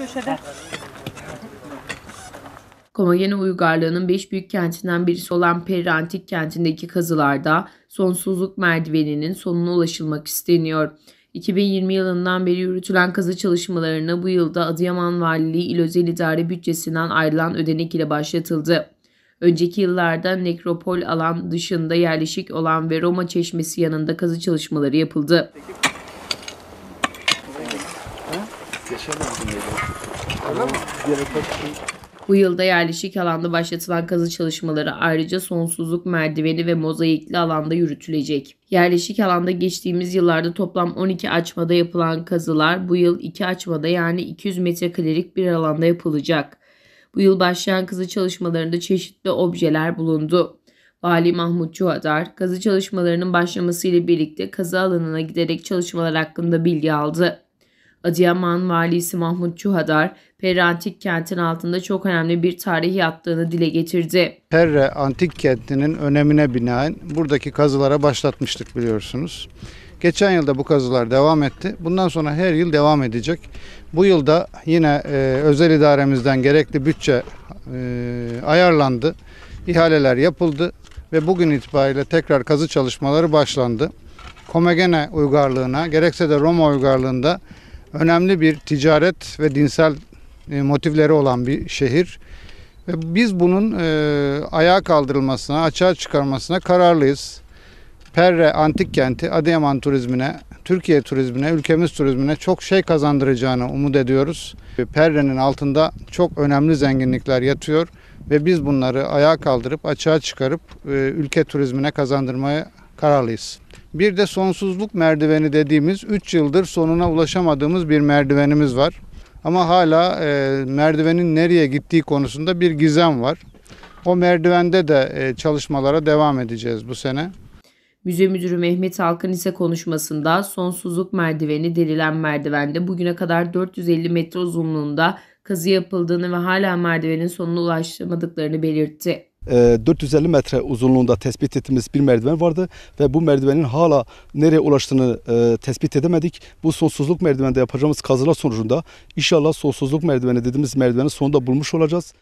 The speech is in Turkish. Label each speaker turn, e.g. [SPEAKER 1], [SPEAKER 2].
[SPEAKER 1] Köşede.
[SPEAKER 2] Komagene uygarlığının beş büyük kentinden birisi olan Peri Antik kentindeki kazılarda sonsuzluk merdiveninin sonuna ulaşılmak isteniyor. 2020 yılından beri yürütülen kazı çalışmalarına bu yılda Adıyaman Valiliği İl Özel İdare Bütçesinden ayrılan ödenek ile başlatıldı. Önceki yıllarda nekropol alan dışında yerleşik olan ve Roma Çeşmesi yanında kazı çalışmaları yapıldı. Peki. Bu yılda yerleşik alanda başlatılan kazı çalışmaları ayrıca sonsuzluk merdiveni ve mozaikli alanda yürütülecek. Yerleşik alanda geçtiğimiz yıllarda toplam 12 açmada yapılan kazılar bu yıl 2 açmada yani 200 metrekarelik bir alanda yapılacak. Bu yıl başlayan kazı çalışmalarında çeşitli objeler bulundu. Vali Mahmut Cuhadar, kazı çalışmalarının başlamasıyla birlikte kazı alanına giderek çalışmalar hakkında bilgi aldı. Adıyaman valisi Mahmut Çuhadar, Perre Kent'in altında çok önemli bir tarihi yattığını dile getirdi.
[SPEAKER 1] Perre Antik Kenti'nin önemine binaen buradaki kazılara başlatmıştık biliyorsunuz. Geçen yılda bu kazılar devam etti. Bundan sonra her yıl devam edecek. Bu yılda yine e, özel idaremizden gerekli bütçe e, ayarlandı. İhaleler yapıldı ve bugün itibariyle tekrar kazı çalışmaları başlandı. Komegene uygarlığına gerekse de Roma uygarlığında önemli bir ticaret ve dinsel e, motifleri olan bir şehir. Ve biz bunun e, ayağa kaldırılmasına, açığa çıkarmasına kararlıyız. Perre Antik Kenti Adıyaman turizmine, Türkiye turizmine, ülkemiz turizmine çok şey kazandıracağını umut ediyoruz. Perre'nin altında çok önemli zenginlikler yatıyor ve biz bunları ayağa kaldırıp açığa çıkarıp e, ülke turizmine kazandırmaya kararlıyız. Bir de sonsuzluk merdiveni dediğimiz 3 yıldır sonuna ulaşamadığımız bir merdivenimiz var. Ama hala e, merdivenin nereye gittiği konusunda bir gizem var. O merdivende de e, çalışmalara devam edeceğiz bu sene.
[SPEAKER 2] Müze Müdürü Mehmet Halkın ise konuşmasında sonsuzluk merdiveni Delilen merdivende bugüne kadar 450 metre uzunluğunda kazı yapıldığını ve hala merdivenin sonuna ulaştırmadıklarını belirtti.
[SPEAKER 1] 450 ee, metre uzunluğunda tespit ettiğimiz bir merdiven vardı ve bu merdivenin hala nereye ulaştığını e, tespit edemedik. Bu sonsuzluk merdivende yapacağımız kazılar sonucunda inşallah sonsuzluk merdiveni dediğimiz merdivenin sonunda bulmuş olacağız.